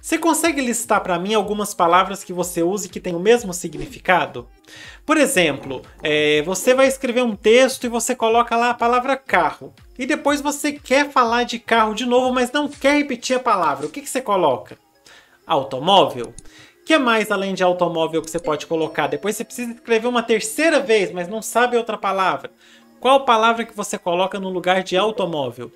Você consegue listar para mim algumas palavras que você use que têm o mesmo significado? Por exemplo, é, você vai escrever um texto e você coloca lá a palavra carro. E depois você quer falar de carro de novo, mas não quer repetir a palavra. O que, que você coloca? Automóvel. O que é mais além de automóvel que você pode colocar? Depois você precisa escrever uma terceira vez, mas não sabe outra palavra. Qual palavra que você coloca no lugar de automóvel?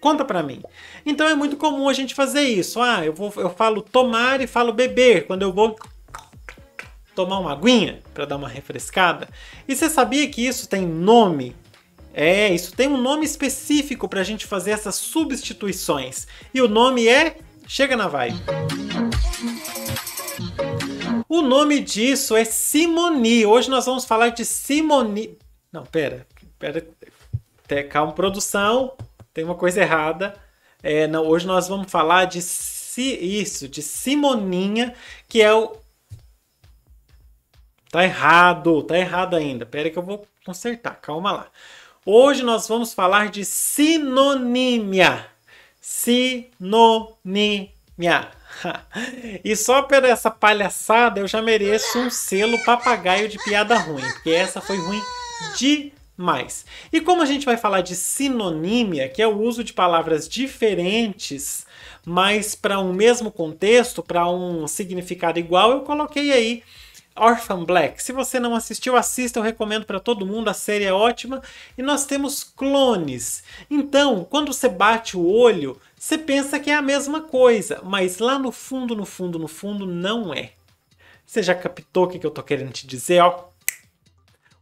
Conta para mim. Então é muito comum a gente fazer isso. Ah, eu, vou, eu falo tomar e falo beber quando eu vou tomar uma aguinha para dar uma refrescada. E você sabia que isso tem nome? É, isso tem um nome específico para a gente fazer essas substituições. E o nome é Chega na Vibe. O nome disso é Simoni. Hoje nós vamos falar de Simoni. Não, pera, pera. Calma, produção tem uma coisa errada. É, não, hoje nós vamos falar de si, isso, de Simoninha, que é o. Tá errado, tá errado ainda. Pera que eu vou consertar, calma lá. Hoje nós vamos falar de sinonímia. Sinonímia. E só por essa palhaçada eu já mereço um selo papagaio de piada ruim, porque essa foi ruim de mais. E como a gente vai falar de sinonímia, que é o uso de palavras diferentes, mas para um mesmo contexto, para um significado igual, eu coloquei aí Orphan Black. Se você não assistiu, assista, eu recomendo para todo mundo, a série é ótima. E nós temos clones. Então, quando você bate o olho, você pensa que é a mesma coisa, mas lá no fundo, no fundo, no fundo, não é. Você já captou o que eu tô querendo te dizer, ó?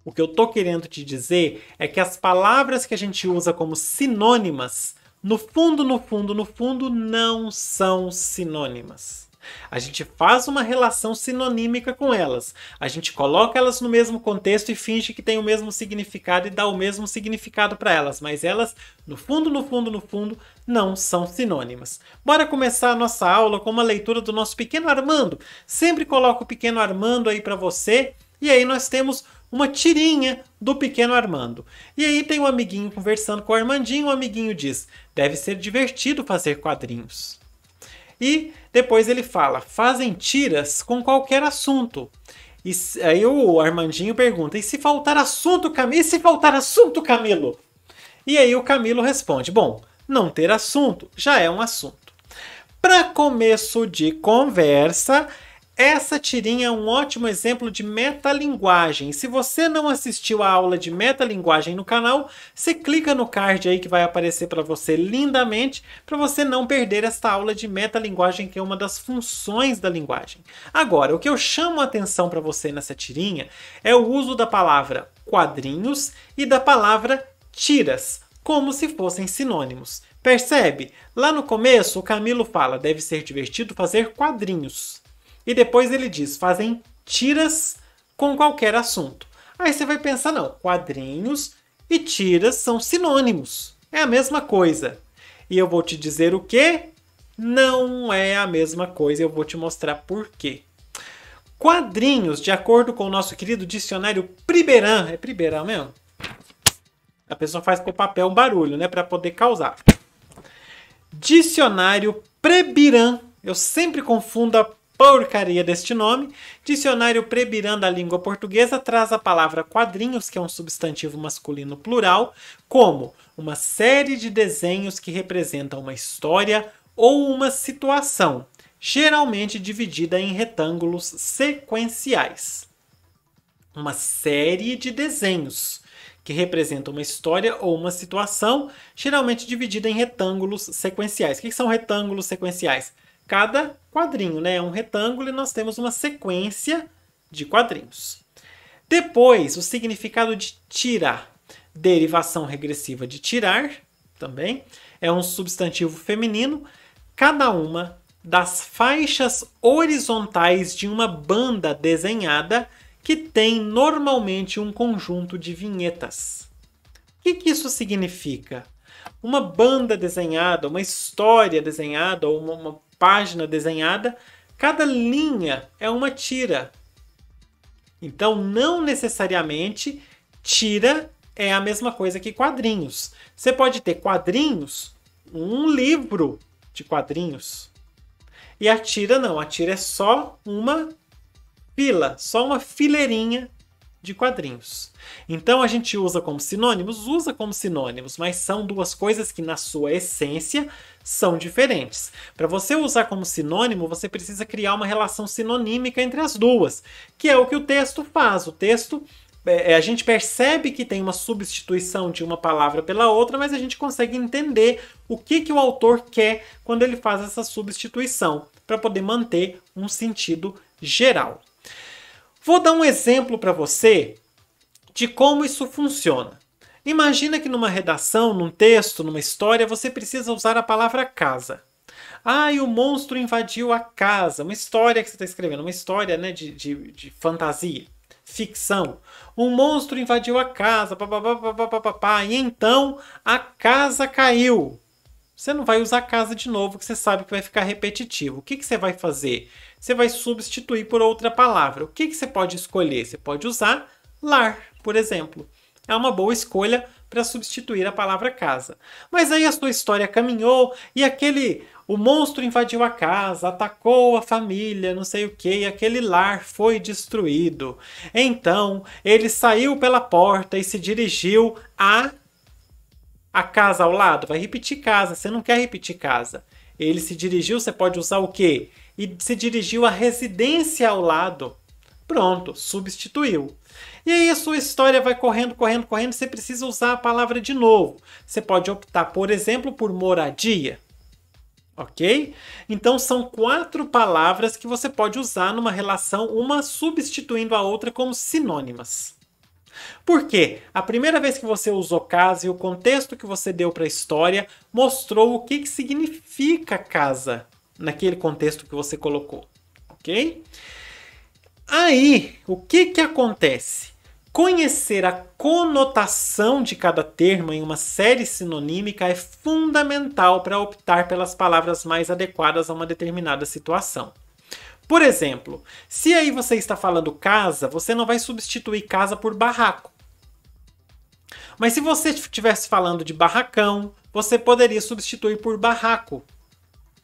O que eu tô querendo te dizer é que as palavras que a gente usa como sinônimas, no fundo, no fundo, no fundo, não são sinônimas. A gente faz uma relação sinonímica com elas. A gente coloca elas no mesmo contexto e finge que tem o mesmo significado e dá o mesmo significado para elas, mas elas, no fundo, no fundo, no fundo, não são sinônimas. Bora começar a nossa aula com uma leitura do nosso pequeno Armando. Sempre coloco o pequeno Armando aí para você. E aí nós temos uma tirinha do pequeno Armando. E aí tem um amiguinho conversando com o Armandinho, o amiguinho diz: deve ser divertido fazer quadrinhos. E depois ele fala: fazem tiras com qualquer assunto. E aí o Armandinho pergunta: e se faltar assunto, Camilo? E se faltar assunto, Camilo? E aí o Camilo responde: bom, não ter assunto já é um assunto. Para começo de conversa, essa tirinha é um ótimo exemplo de metalinguagem. Se você não assistiu a aula de metalinguagem no canal, você clica no card aí que vai aparecer para você lindamente, para você não perder esta aula de metalinguagem, que é uma das funções da linguagem. Agora, o que eu chamo a atenção para você nessa tirinha é o uso da palavra quadrinhos e da palavra tiras, como se fossem sinônimos. Percebe? Lá no começo, o Camilo fala: deve ser divertido fazer quadrinhos. E depois ele diz: fazem tiras com qualquer assunto. Aí você vai pensar: não, quadrinhos e tiras são sinônimos. É a mesma coisa. E eu vou te dizer o que? Não é a mesma coisa, eu vou te mostrar por quê. Quadrinhos, de acordo com o nosso querido dicionário Priberan, é Priberan mesmo? A pessoa faz com o papel um barulho, né, para poder causar. Dicionário Prebiran. Eu sempre confundo a porcaria deste nome, dicionário prebirando a língua portuguesa traz a palavra quadrinhos, que é um substantivo masculino plural, como uma série de desenhos que representam uma história ou uma situação, geralmente dividida em retângulos sequenciais. Uma série de desenhos que representam uma história ou uma situação, geralmente dividida em retângulos sequenciais. O que são retângulos sequenciais? cada quadrinho, né? É um retângulo e nós temos uma sequência de quadrinhos. Depois, o significado de tirar. Derivação regressiva de tirar, também, é um substantivo feminino. Cada uma das faixas horizontais de uma banda desenhada que tem normalmente um conjunto de vinhetas. O que, que isso significa? Uma banda desenhada, uma história desenhada, ou uma, uma página desenhada, cada linha é uma tira. Então, não necessariamente tira é a mesma coisa que quadrinhos. Você pode ter quadrinhos, um livro de quadrinhos. E a tira não, a tira é só uma fila, só uma fileirinha de quadrinhos. Então a gente usa como sinônimos, usa como sinônimos, mas são duas coisas que na sua essência são diferentes. Para você usar como sinônimo, você precisa criar uma relação sinonímica entre as duas, que é o que o texto faz. O texto é, é, a gente percebe que tem uma substituição de uma palavra pela outra, mas a gente consegue entender o que, que o autor quer quando ele faz essa substituição, para poder manter um sentido geral. Vou dar um exemplo para você de como isso funciona. Imagina que numa redação, num texto, numa história, você precisa usar a palavra casa. Ah, e o monstro invadiu a casa. Uma história que você está escrevendo, uma história né, de, de, de, fantasia, ficção. Um monstro invadiu a casa, pá, e então a casa caiu. Você não vai usar casa de novo, que você sabe que vai ficar repetitivo. O que, que você vai fazer? Você vai substituir por outra palavra. O que, que você pode escolher? Você pode usar lar, por exemplo é uma boa escolha para substituir a palavra casa. Mas aí a sua história caminhou e aquele o monstro invadiu a casa, atacou a família, não sei o que, e aquele lar foi destruído. Então, ele saiu pela porta e se dirigiu a a casa ao lado. Vai repetir casa, você não quer repetir casa. Ele se dirigiu, você pode usar o quê? E se dirigiu à residência ao lado. Pronto, substituiu. E aí a sua história vai correndo, correndo, correndo, você precisa usar a palavra de novo. Você pode optar, por exemplo, por moradia. Ok? Então são quatro palavras que você pode usar numa relação, uma substituindo a outra como sinônimas. Por quê? A primeira vez que você usou casa e o contexto que você deu para a história mostrou o que, que significa casa naquele contexto que você colocou. Ok? Aí, o que que acontece? Conhecer a conotação de cada termo em uma série sinonímica é fundamental para optar pelas palavras mais adequadas a uma determinada situação. Por exemplo, se aí você está falando casa, você não vai substituir casa por barraco. Mas se você estivesse falando de barracão, você poderia substituir por barraco,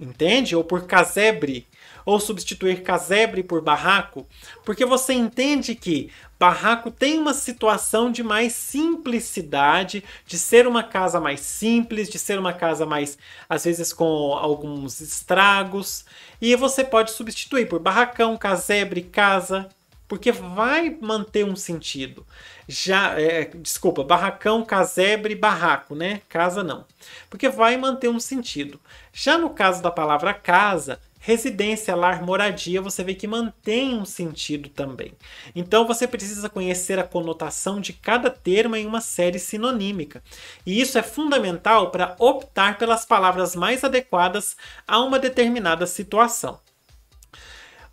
entende? Ou por casebre, ou substituir casebre por barraco, porque você entende que barraco tem uma situação de mais simplicidade, de ser uma casa mais simples, de ser uma casa mais, às vezes, com alguns estragos, e você pode substituir por barracão, casebre, casa, porque vai manter um sentido. Já, é, desculpa, barracão, casebre, barraco, né? Casa não. Porque vai manter um sentido. Já no caso da palavra casa, residência, lar, moradia, você vê que mantém um sentido também. Então você precisa conhecer a conotação de cada termo em uma série sinonímica. E isso é fundamental para optar pelas palavras mais adequadas a uma determinada situação.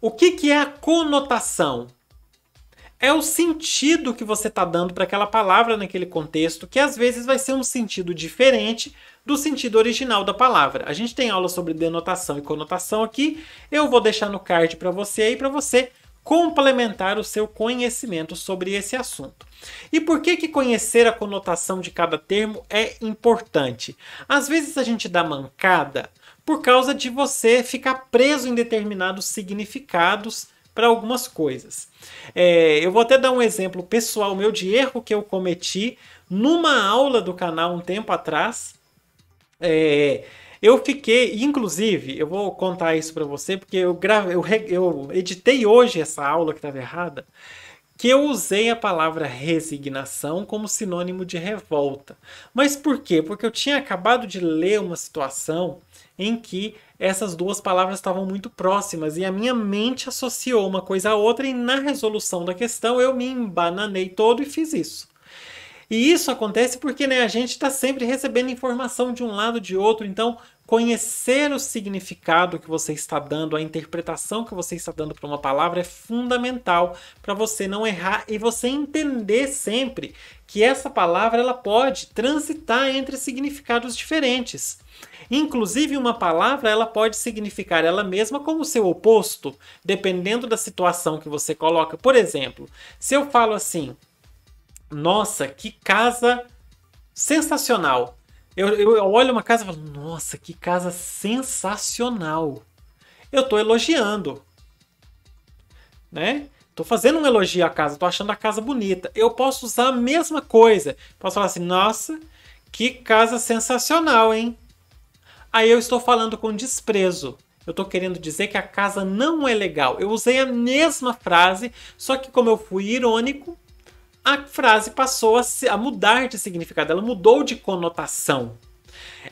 O que, que é a conotação? é o sentido que você está dando para aquela palavra naquele contexto, que às vezes vai ser um sentido diferente do sentido original da palavra. A gente tem aula sobre denotação e conotação aqui. Eu vou deixar no card para você aí para você complementar o seu conhecimento sobre esse assunto. E por que que conhecer a conotação de cada termo é importante? Às vezes a gente dá mancada por causa de você ficar preso em determinados significados para algumas coisas. É, eu vou até dar um exemplo pessoal meu de erro que eu cometi numa aula do canal um tempo atrás. É, eu fiquei, inclusive, eu vou contar isso para você, porque eu, grave, eu, eu editei hoje essa aula que estava errada, que eu usei a palavra resignação como sinônimo de revolta. Mas por quê? Porque eu tinha acabado de ler uma situação em que essas duas palavras estavam muito próximas e a minha mente associou uma coisa à outra e na resolução da questão eu me embananei todo e fiz isso. E isso acontece porque né, a gente está sempre recebendo informação de um lado de outro, então conhecer o significado que você está dando, a interpretação que você está dando para uma palavra é fundamental para você não errar e você entender sempre que essa palavra ela pode transitar entre significados diferentes. Inclusive, uma palavra ela pode significar ela mesma como seu oposto, dependendo da situação que você coloca. Por exemplo, se eu falo assim, nossa, que casa sensacional. Eu, eu olho uma casa e falo, nossa, que casa sensacional. Eu estou elogiando, né? Tô fazendo um elogio à casa, tô achando a casa bonita. Eu posso usar a mesma coisa. Posso falar assim, nossa, que casa sensacional, hein? Aí eu estou falando com desprezo. Eu estou querendo dizer que a casa não é legal. Eu usei a mesma frase, só que como eu fui irônico, a frase passou a, se, a mudar de significado, ela mudou de conotação.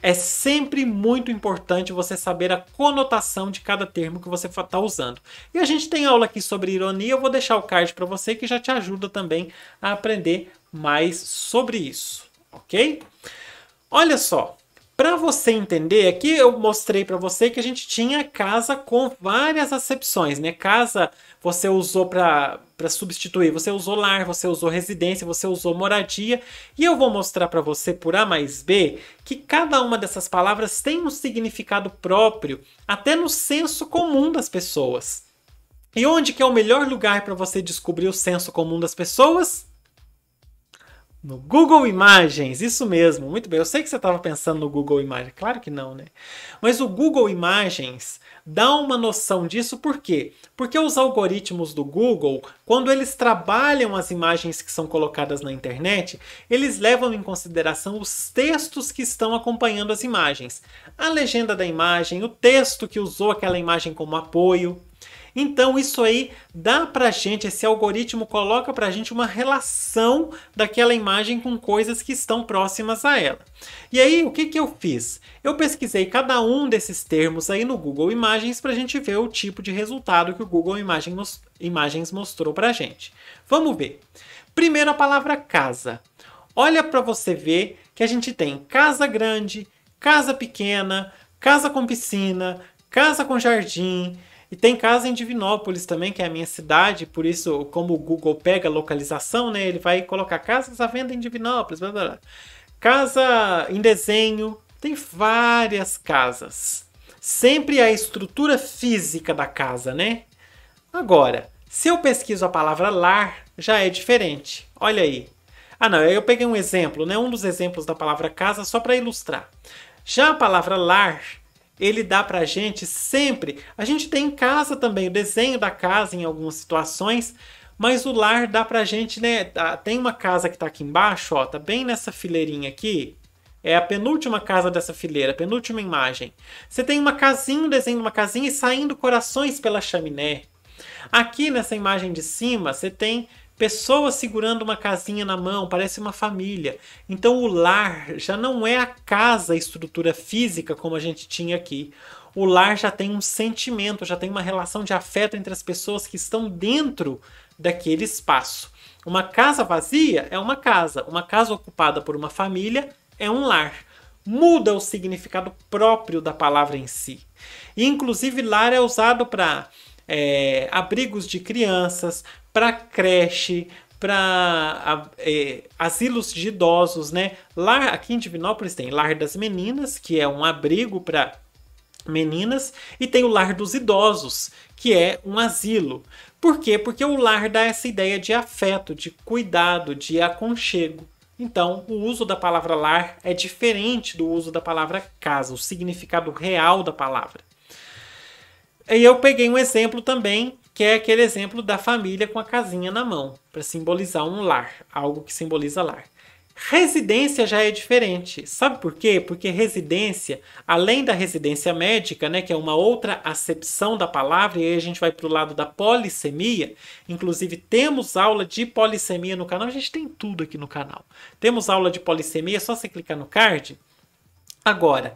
É sempre muito importante você saber a conotação de cada termo que você está usando. E a gente tem aula aqui sobre ironia, eu vou deixar o card para você que já te ajuda também a aprender mais sobre isso, ok? Olha só, para você entender, aqui eu mostrei para você que a gente tinha casa com várias acepções, né? Casa você usou para substituir, você usou lar, você usou residência, você usou moradia, e eu vou mostrar para você por A mais B que cada uma dessas palavras tem um significado próprio, até no senso comum das pessoas. E onde que é o melhor lugar para você descobrir o senso comum das pessoas? No Google Imagens, isso mesmo, muito bem. Eu sei que você estava pensando no Google Imagens, claro que não, né? Mas o Google Imagens dá uma noção disso, por quê? Porque os algoritmos do Google, quando eles trabalham as imagens que são colocadas na internet, eles levam em consideração os textos que estão acompanhando as imagens. A legenda da imagem, o texto que usou aquela imagem como apoio, então isso aí dá pra gente, esse algoritmo coloca pra gente uma relação daquela imagem com coisas que estão próximas a ela. E aí o que, que eu fiz? Eu pesquisei cada um desses termos aí no Google Imagens para a gente ver o tipo de resultado que o Google Imagens mostrou pra gente. Vamos ver. Primeiro a palavra casa. Olha para você ver que a gente tem casa grande, casa pequena, casa com piscina, casa com jardim, e tem casa em Divinópolis também, que é a minha cidade, por isso, como o Google pega a localização, né, ele vai colocar casas à venda em Divinópolis, blá, blá, blá. casa em desenho, tem várias casas. Sempre a estrutura física da casa, né? Agora, se eu pesquiso a palavra lar, já é diferente. Olha aí. Ah, não, eu peguei um exemplo, né? Um dos exemplos da palavra casa só para ilustrar. Já a palavra lar, ele dá para a gente sempre. A gente tem em casa também o desenho da casa em algumas situações, mas o lar dá para a gente, né? Tem uma casa que está aqui embaixo, ó, tá bem nessa fileirinha aqui. É a penúltima casa dessa fileira, a penúltima imagem. Você tem uma casinha, um desenho de uma casinha e saindo corações pela chaminé. Aqui nessa imagem de cima, você tem pessoas segurando uma casinha na mão, parece uma família. Então o lar já não é a casa, a estrutura física como a gente tinha aqui. O lar já tem um sentimento, já tem uma relação de afeto entre as pessoas que estão dentro daquele espaço. Uma casa vazia é uma casa, uma casa ocupada por uma família é um lar. Muda o significado próprio da palavra em si. E, inclusive, lar é usado para é, abrigos de crianças, para creche, para é, asilos de idosos, né? Lá aqui em Divinópolis tem Lar das Meninas, que é um abrigo para meninas, e tem o Lar dos Idosos, que é um asilo. Por quê? Porque o lar dá essa ideia de afeto, de cuidado, de aconchego. Então, o uso da palavra lar é diferente do uso da palavra casa, o significado real da palavra. E eu peguei um exemplo também, que é aquele exemplo da família com a casinha na mão, para simbolizar um lar, algo que simboliza lar. Residência já é diferente. Sabe por quê? Porque residência, além da residência médica, né, que é uma outra acepção da palavra, e aí a gente vai para o lado da polissemia. Inclusive, temos aula de polissemia no canal. A gente tem tudo aqui no canal. Temos aula de polissemia, é só você clicar no card. Agora,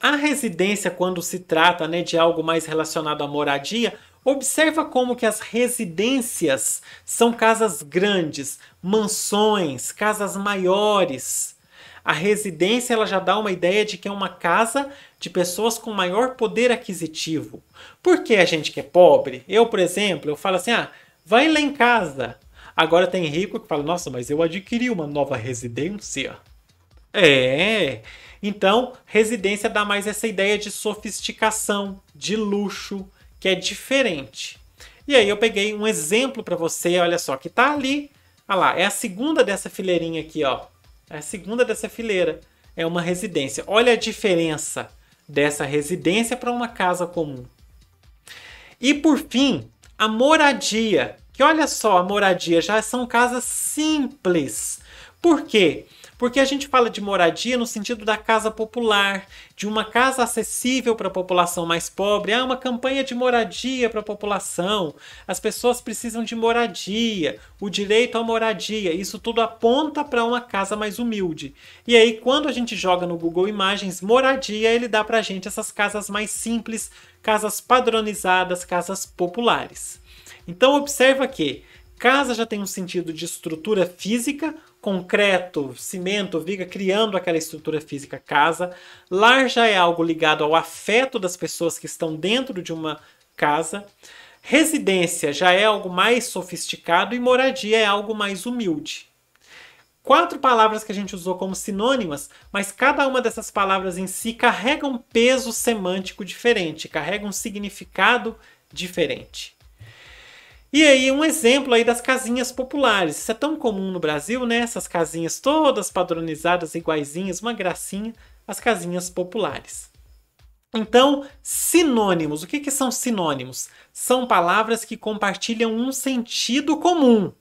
a residência, quando se trata né, de algo mais relacionado à moradia, Observa como que as residências são casas grandes, mansões, casas maiores. A residência ela já dá uma ideia de que é uma casa de pessoas com maior poder aquisitivo. Por que a gente que é pobre? Eu, por exemplo, eu falo assim: "Ah, vai lá em casa". Agora tem rico que fala: "Nossa, mas eu adquiri uma nova residência". É, então, residência dá mais essa ideia de sofisticação, de luxo, que é diferente. E aí eu peguei um exemplo para você, olha só, que tá ali. Olha lá, é a segunda dessa fileirinha aqui, ó. É a segunda dessa fileira. É uma residência. Olha a diferença dessa residência para uma casa comum. E por fim, a moradia. Que olha só, a moradia já são casas simples. Por quê? Porque porque a gente fala de moradia no sentido da casa popular, de uma casa acessível para a população mais pobre. Há ah, uma campanha de moradia para a população. As pessoas precisam de moradia, o direito à moradia. Isso tudo aponta para uma casa mais humilde. E aí, quando a gente joga no Google Imagens moradia, ele dá para a gente essas casas mais simples, casas padronizadas, casas populares. Então, observa que casa já tem um sentido de estrutura física concreto, cimento, viga, criando aquela estrutura física casa. Lar já é algo ligado ao afeto das pessoas que estão dentro de uma casa. Residência já é algo mais sofisticado e moradia é algo mais humilde. Quatro palavras que a gente usou como sinônimas, mas cada uma dessas palavras em si carrega um peso semântico diferente, carrega um significado diferente. E aí, um exemplo aí das casinhas populares. Isso é tão comum no Brasil, né? Essas casinhas todas padronizadas, iguaizinhas, uma gracinha, as casinhas populares. Então, sinônimos. O que, que são sinônimos? São palavras que compartilham um sentido comum.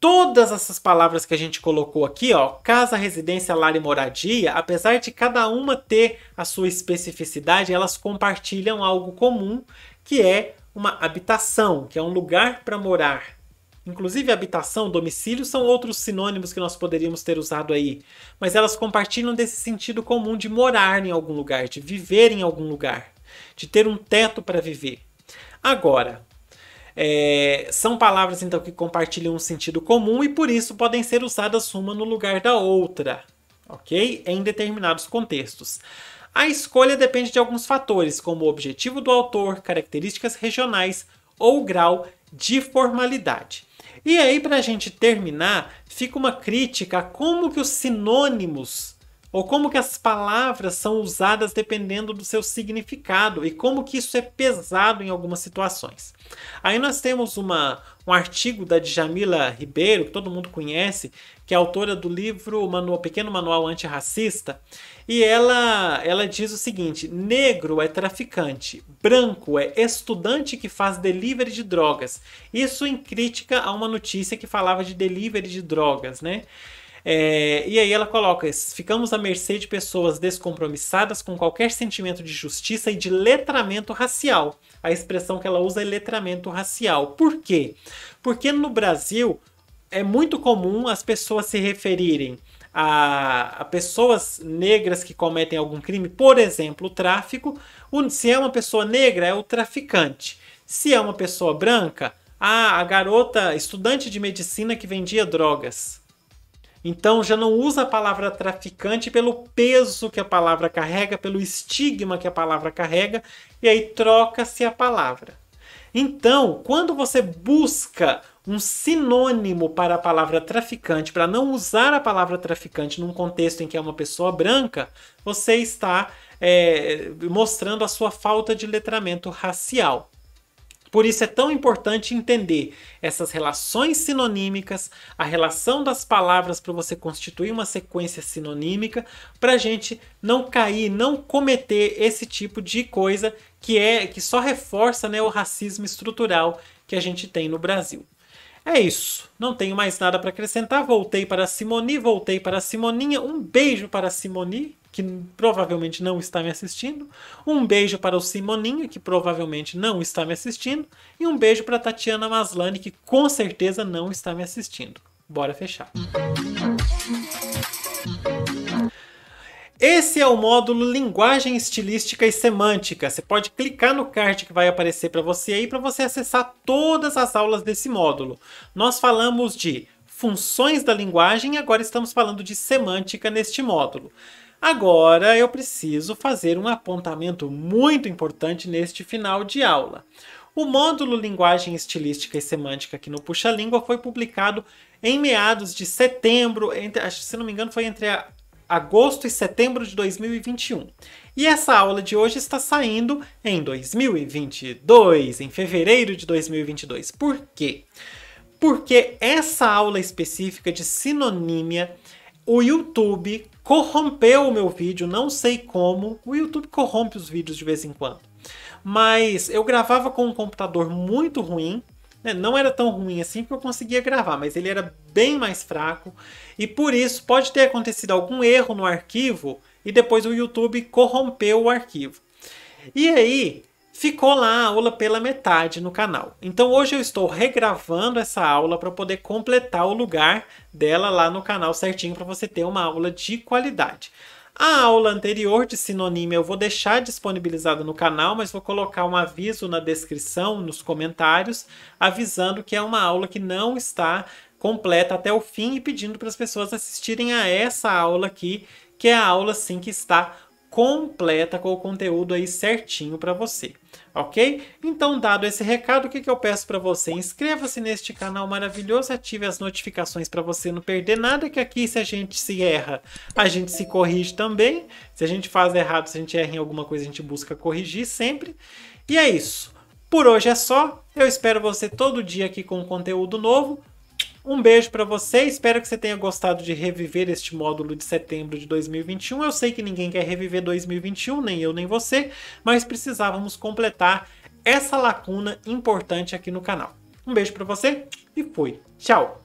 Todas essas palavras que a gente colocou aqui, ó, casa, residência, lar e moradia, apesar de cada uma ter a sua especificidade, elas compartilham algo comum, que é uma habitação, que é um lugar para morar. Inclusive, habitação, domicílio são outros sinônimos que nós poderíamos ter usado aí, mas elas compartilham desse sentido comum de morar em algum lugar, de viver em algum lugar, de ter um teto para viver. Agora, é, são palavras então que compartilham um sentido comum e por isso podem ser usadas uma no lugar da outra, ok? Em determinados contextos. A escolha depende de alguns fatores, como o objetivo do autor, características regionais ou grau de formalidade. E aí, para a gente terminar, fica uma crítica a como que os sinônimos ou como que as palavras são usadas dependendo do seu significado e como que isso é pesado em algumas situações. Aí nós temos uma, um artigo da Djamila Ribeiro, que todo mundo conhece, que é autora do livro Pequeno Manual Antirracista, e ela, ela diz o seguinte: negro é traficante, branco é estudante que faz delivery de drogas. Isso em crítica a uma notícia que falava de delivery de drogas, né? É, e aí ela coloca: ficamos à mercê de pessoas descompromissadas com qualquer sentimento de justiça e de letramento racial. A expressão que ela usa é letramento racial. Por quê? Porque no Brasil é muito comum as pessoas se referirem a, a, pessoas negras que cometem algum crime, por exemplo, o tráfico. Se é uma pessoa negra, é o traficante. Se é uma pessoa branca, a garota estudante de medicina que vendia drogas. Então já não usa a palavra traficante pelo peso que a palavra carrega, pelo estigma que a palavra carrega, e aí troca-se a palavra. Então, quando você busca um sinônimo para a palavra traficante, para não usar a palavra traficante num contexto em que é uma pessoa branca, você está é, mostrando a sua falta de letramento racial. Por isso é tão importante entender essas relações sinonímicas, a relação das palavras para você constituir uma sequência sinonímica, para a gente não cair, não cometer esse tipo de coisa que é que só reforça né, o racismo estrutural que a gente tem no Brasil. É isso. Não tenho mais nada para acrescentar. Voltei para Simoni, voltei para Simoninha. Um beijo para Simoni, que provavelmente não está me assistindo. Um beijo para o Simoninha, que provavelmente não está me assistindo. E um beijo para a Tatiana Maslani, que com certeza não está me assistindo. Bora fechar. Esse é o módulo Linguagem Estilística e Semântica. Você pode clicar no card que vai aparecer para você aí para você acessar todas as aulas desse módulo. Nós falamos de funções da linguagem e agora estamos falando de semântica neste módulo. Agora eu preciso fazer um apontamento muito importante neste final de aula. O módulo Linguagem Estilística e Semântica aqui no Puxa Língua foi publicado em meados de setembro, entre, se não me engano, foi entre a agosto e setembro de 2021. E essa aula de hoje está saindo em 2022, em fevereiro de 2022. Por quê? Porque essa aula específica de sinonímia, o YouTube corrompeu o meu vídeo, não sei como. O YouTube corrompe os vídeos de vez em quando. Mas eu gravava com um computador muito ruim, né? Não era tão ruim assim porque eu conseguia gravar, mas ele era bem mais fraco. E por isso pode ter acontecido algum erro no arquivo e depois o YouTube corrompeu o arquivo. E aí ficou lá a aula pela metade no canal. Então hoje eu estou regravando essa aula para poder completar o lugar dela lá no canal certinho para você ter uma aula de qualidade. A aula anterior de sinônimo eu vou deixar disponibilizada no canal, mas vou colocar um aviso na descrição, nos comentários, avisando que é uma aula que não está completa até o fim e pedindo para as pessoas assistirem a essa aula aqui, que é a aula sim que está completa com o conteúdo aí certinho para você ok? Então, dado esse recado, o que, que eu peço para você? Inscreva-se neste canal maravilhoso, ative as notificações para você não perder nada, que aqui se a gente se erra, a gente se corrige também. Se a gente faz errado, se a gente erra em alguma coisa, a gente busca corrigir sempre. E é isso. Por hoje é só. Eu espero você todo dia aqui com conteúdo novo. Um beijo para você, espero que você tenha gostado de reviver este módulo de setembro de 2021. Eu sei que ninguém quer reviver 2021, nem eu nem você, mas precisávamos completar essa lacuna importante aqui no canal. Um beijo para você e fui. Tchau.